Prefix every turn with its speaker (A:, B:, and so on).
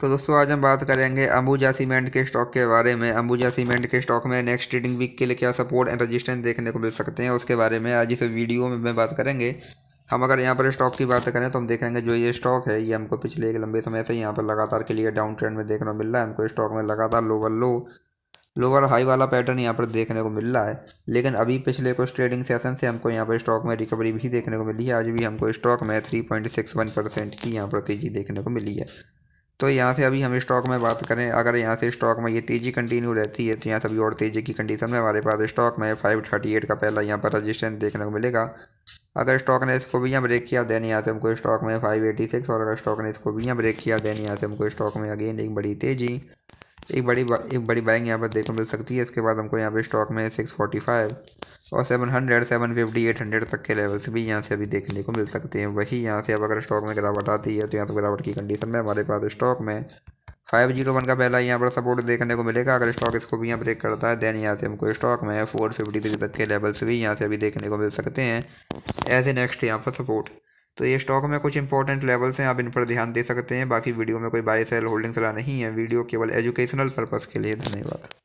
A: तो दोस्तों आज हम बात करेंगे अंबुजा सीमेंट के स्टॉक के बारे में अंबुजा सीमेंट के स्टॉक में नेक्स्ट ट्रेडिंग वीक के लिए क्या सपोर्ट एंड रजिस्टेंस देखने को मिल सकते हैं उसके बारे में आज इस वीडियो में मैं बात करेंगे हम अगर यहाँ पर स्टॉक की बात करें तो हम देखेंगे जो ये स्टॉक है ये हमको पिछले एक लंबे समय से यहाँ पर लगातार के लिए डाउन ट्रेंड में देखने को मिल रहा है हमको स्टॉक में लगातार लोअर लो लोअर हाई वाला पैटर्न यहाँ पर देखने को मिल रहा है लेकिन अभी पिछले कुछ ट्रेडिंग सेशन से हमको यहाँ पर स्टॉक में रिकवरी भी देखने को मिली है आज भी हमको स्टॉक में three point six one percent की यहाँ पर तेजी देखने को मिली है तो यहाँ से अभी हम स्टॉक में बात करें अगर यहाँ से स्टॉक में ये तेज़ी कंटिन्यू रहती है तो यहाँ से अभी और तेज़ी की कंडीशन में हमारे पास स्टॉक में फाइव थर्टी एट का पहला यहाँ पर रजिस्टेंस देखने को मिलेगा अगर स्टॉक ने इसको भी यहाँ ब्रेक किया देन यहाँ से हमको स्टॉक में फाइव एटी सिक्स और अगर स्टॉक ने इसको भी यहाँ ब्रेक किया देन यहाँ से हमको स्टॉक में अगेन एक बड़ी तेज़ी एक बड़ी एक बड़ी बाइंग यहाँ पर देखने मिल सकती है इसके बाद हमको यहाँ पर स्टॉक में सिक्स फोर्टी फाइव और 700, 750, हंड्रेड तक के लेवल्स भी यहाँ से अभी देखने को मिल सकते हैं वही यहाँ से अब अगर स्टॉक में गिरावट आती है तो यहाँ तो गिरावट की कंडीशन में हमारे पास स्टॉक में फाइव जीरो वन का पहला यहाँ पर सपोर्ट देखने को मिलेगा अगर स्टॉक इसको भी यहाँ ब्रेक करता है देन यहाँ से हमको स्टॉक में फोर फिफ्टी थ्री तक के लेवल्स भी यहाँ से अभी देखने को मिल सकते हैं एज ए नेक्स्ट यहाँ पर सपोर्ट तो ये स्टॉक में कुछ इंपॉर्टेंट लेवल्स हैं आप इन पर ध्यान दे सकते हैं बाकी वीडियो में कोई बाय सेल होल्डिंग सलाह नहीं है वीडियो केवल एजुकेशनल पर्पज़ के लिए धन्यवाद